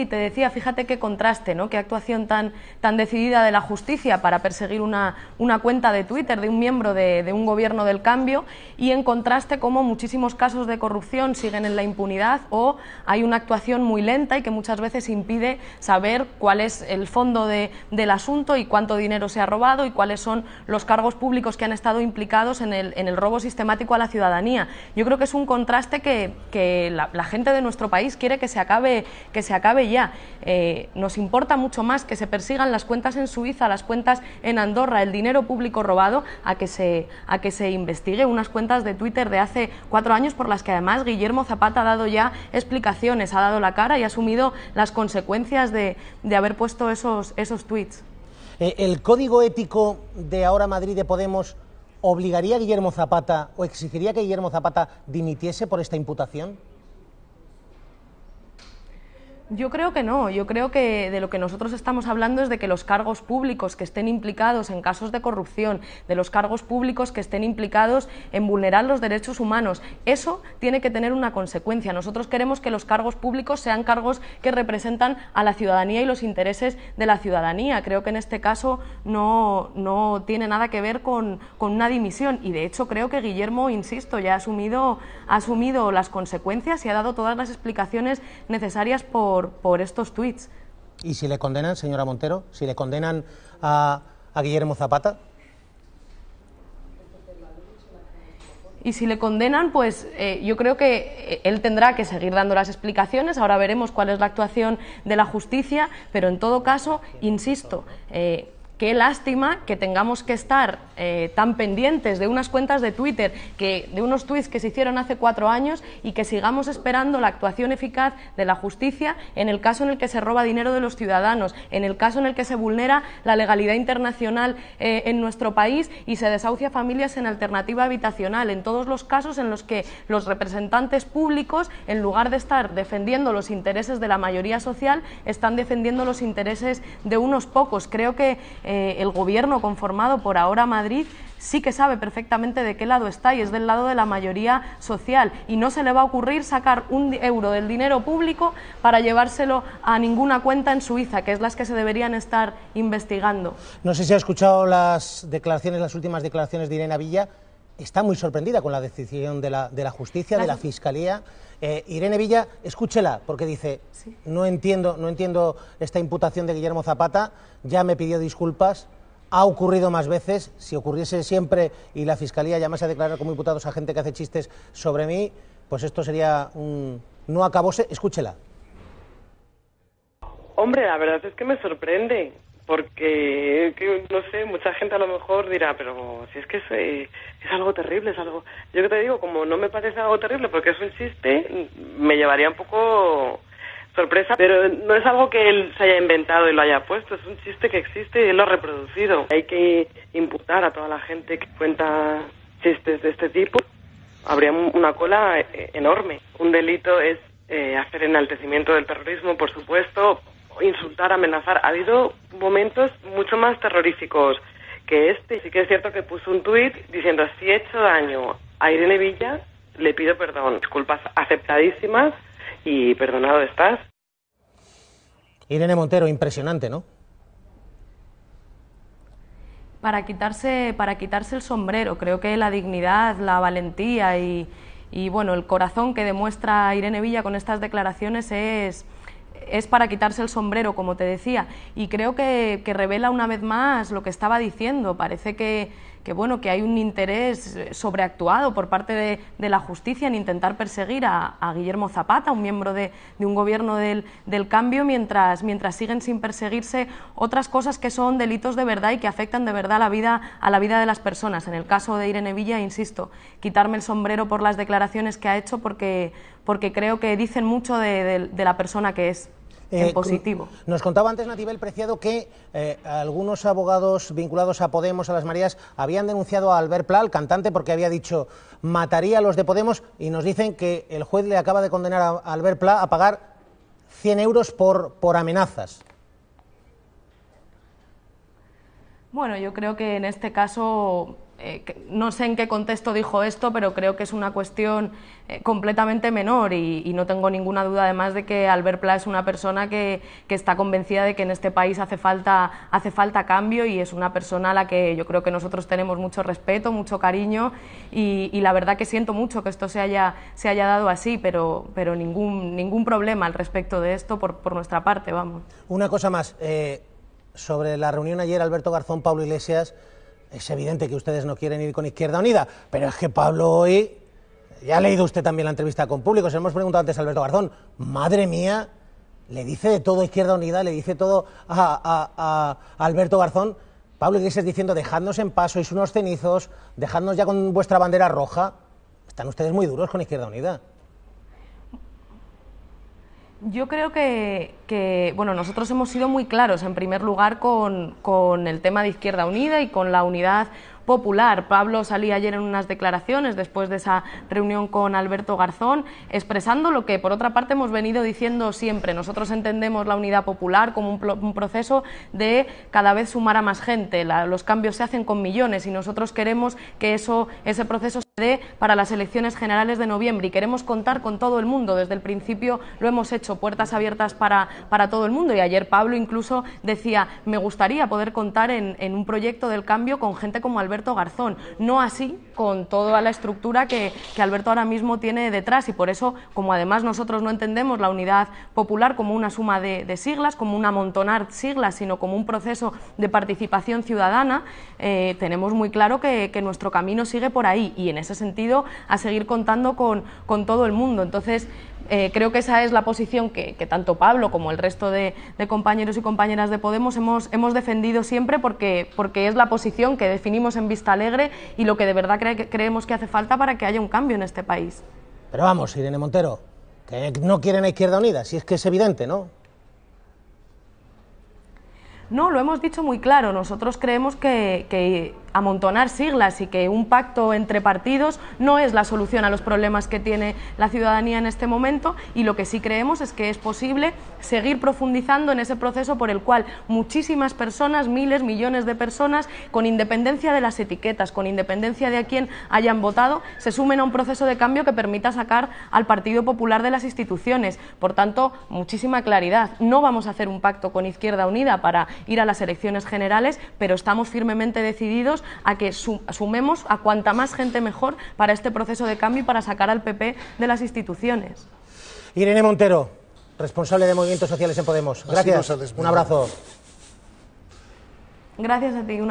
y te decía, fíjate qué contraste, ¿no? Qué actuación tan, tan decidida de la justicia para perseguir una, cuenta de Twitter de un miembro de, un gobierno del cambio y en contraste cómo muchísimos casos de corrupción siguen en la impunidad o hay una actuación muy lenta y que muchas veces impide saber cuál es el fondo del asunto y cuánto dinero se ha robado y cuáles son los cargos públicos que han estado implicados en el, en el robo sistemático a la ciudadanía. Yo creo que es un contraste que, la, la gente de nuestro país quiere que se acabe, que se acabe ya. Eh, nos importa mucho más que se persigan las cuentas en Suiza, las cuentas en Andorra, el dinero público robado, a que se, investigue unas cuentas de Twitter de hace cuatro años por las que además Guillermo Zapata ha dado ya explicaciones, ha dado la cara y ha asumido las consecuencias de, haber puesto esos, esos tweets. Eh, ¿El código ético de ahora Madrid de Podemos obligaría a Guillermo Zapata o exigiría que Guillermo Zapata dimitiese por esta imputación? Yo creo que no, yo creo que de lo que nosotros estamos hablando es de que los cargos públicos que estén implicados en casos de corrupción, de los cargos públicos que estén implicados en vulnerar los derechos humanos, eso tiene que tener una consecuencia. Nosotros queremos que los cargos públicos sean cargos que representan a la ciudadanía y los intereses de la ciudadanía. Creo que en este caso no, tiene nada que ver con, con una dimisión y de hecho creo que Guillermo, insisto, ya ha asumido, ha asumido las consecuencias y ha dado todas las explicaciones necesarias por por, estos tuits. ¿Y si le condenan, señora Montero? ¿Si le condenan a, Guillermo Zapata? y si le condenan, pues eh, yo creo que eh, él tendrá que seguir dando las explicaciones. Ahora veremos cuál es la actuación de la justicia, pero en todo caso, insisto, eh, qué lástima que tengamos que estar eh, tan pendientes de unas cuentas de Twitter, que, de unos tweets que se hicieron hace cuatro años y que sigamos esperando la actuación eficaz de la justicia en el caso en el que se roba dinero de los ciudadanos, en el caso en el que se vulnera la legalidad internacional eh, en nuestro país y se desahucia familias en alternativa habitacional, en todos los casos en los que los representantes públicos, en lugar de estar defendiendo los intereses de la mayoría social, están defendiendo los intereses de unos pocos. Creo que eh, el gobierno conformado por ahora Madrid sí que sabe perfectamente de qué lado está y es del lado de la mayoría social y no se le va a ocurrir sacar un euro del dinero público para llevárselo a ninguna cuenta en Suiza, que es las que se deberían estar investigando. No sé si ha escuchado las declaraciones, las últimas declaraciones de Irene Villa. Está muy sorprendida con la decisión de la, justicia, de la fiscalía. Eh, Irene Villa, escúchela, porque dice, no, entiendo, no entiendo esta imputación de Guillermo Zapata, ya me pidió disculpas, ha ocurrido más veces. Si ocurriese siempre y la Fiscalía llamase a declarar como imputados a gente que hace chistes sobre mí, pues esto sería un... No acabose, escúchela. Hombre, la verdad es que me sorprende, porque, no sé, mucha gente a lo mejor dirá, pero si es que es, eh, es, algo terrible, es algo... Yo que te digo, como no me parece algo terrible porque es un chiste, me llevaría un poco sorpresa, pero no es algo que él se haya inventado y lo haya puesto, es un chiste que existe y él lo ha reproducido. Hay que imputar a toda la gente que cuenta chistes de este tipo, habría una cola eh, enorme. Un delito es eh, hacer enaltecimiento del terrorismo, por supuesto, insultar, amenazar. Ha habido momentos mucho más terroríficos que este. Sí que es cierto que puso un tuit diciendo, si he hecho daño a Irene Villa, le pido perdón, disculpas aceptadísimas y perdonado estás. Irene Montero, impresionante, ¿no? Para quitarse, para quitarse el sombrero, creo que la dignidad, la valentía y, y bueno, el corazón que demuestra Irene Villa con estas declaraciones es, es para quitarse el sombrero, como te decía, y creo que, que, revela una vez más lo que estaba diciendo. Parece que, que, bueno, que hay un interés eh, sobreactuado por parte de, la justicia en intentar perseguir a, Guillermo Zapata, un miembro de, un gobierno del, cambio, mientras, mientras siguen sin perseguirse otras cosas que son delitos de verdad y que afectan de verdad a la vida, a la vida de las personas. En el caso de Irene Villa, insisto, quitarme el sombrero por las declaraciones que ha hecho porque, porque creo que dicen mucho de la persona que es. Eh, positivo. Nos contaba antes Natibel Preciado que eh, algunos abogados vinculados a Podemos, a las Marías, habían denunciado a Albert Pla, el cantante, porque había dicho mataría a los de Podemos y nos dicen que el juez le acaba de condenar a Albert Pla a pagar 100 euros por amenazas. Bueno, yo creo que en este caso eh, no sé en qué contexto dijo esto, pero creo que es una cuestión eh, completamente menor y, no tengo ninguna duda además de que Albert Pla es una persona que, está convencida de que en este país hace falta, cambio y es una persona a la que yo creo que nosotros tenemos mucho respeto, mucho cariño y, la verdad que siento mucho que esto se haya, se haya dado así, pero, pero ningún, ningún problema al respecto de esto por, por nuestra parte, vamos. Una cosa más, eh, sobre la reunión ayer Alberto Garzón, Pablo Iglesias es evidente que ustedes no quieren ir con Izquierda Unida, pero es que Pablo hoy, ya ha leído usted también la entrevista con público, se lo hemos preguntado antes a Alberto Garzón, madre mía, le dice de todo Izquierda Unida, le dice todo a, Alberto Garzón, Pablo Iglesias diciendo dejadnos en paso, sois unos cenizos, dejadnos ya con vuestra bandera roja. Están ustedes muy duros con Izquierda Unida. Yo creo que, bueno, nosotros hemos sido muy claros, en primer lugar, con, el tema de Izquierda Unida y con la unidad popular. Pablo salía ayer en unas declaraciones después de esa reunión con Alberto Garzón, expresando lo que, por otra parte, hemos venido diciendo siempre. Nosotros entendemos la unidad popular como un, proceso de cada vez sumar a más gente. los cambios se hacen con millones y nosotros queremos que eso, ese proceso para las elecciones generales de noviembre y queremos contar con todo el mundo. Desde el principio lo hemos hecho, puertas abiertas para, todo el mundo. Y ayer Pablo incluso decía, me gustaría poder contar en, un proyecto del cambio con gente como Alberto Garzón, no así con toda la estructura que, que Alberto ahora mismo tiene detrás. Y por eso, como además nosotros no entendemos la unidad popular como una suma de, siglas, como un amontonar siglas, sino como un proceso de participación ciudadana, eh, tenemos muy claro que, nuestro camino sigue por ahí. Y ese sentido, a seguir contando con, todo el mundo. Entonces, eh, creo que esa es la posición que, tanto Pablo como el resto de, compañeros y compañeras de Podemos hemos, hemos defendido siempre porque, porque es la posición que definimos en Vista Alegre y lo que de verdad creemos que hace falta para que haya un cambio en este país. Pero vamos, Irene Montero, que no quieren a Izquierda Unida, si es que es evidente, ¿no? No, lo hemos dicho muy claro. Nosotros creemos que amontonar siglas y que un pacto entre partidos no es la solución a los problemas que tiene la ciudadanía en este momento y lo que sí creemos es que es posible seguir profundizando en ese proceso por el cual muchísimas personas, miles, millones de personas, con independencia de las etiquetas, con independencia de a quién hayan votado, se sumen a un proceso de cambio que permita sacar al Partido Popular de las instituciones. Por tanto, muchísima claridad. No vamos a hacer un pacto con Izquierda Unida para ir a las elecciones generales, pero estamos firmemente decididos a que sumemos a cuanta más gente mejor para este proceso de cambio y para sacar al PP de las instituciones. Irene Montero, responsable de Movimientos Sociales en Podemos. Gracias. Un abrazo. Gracias a ti.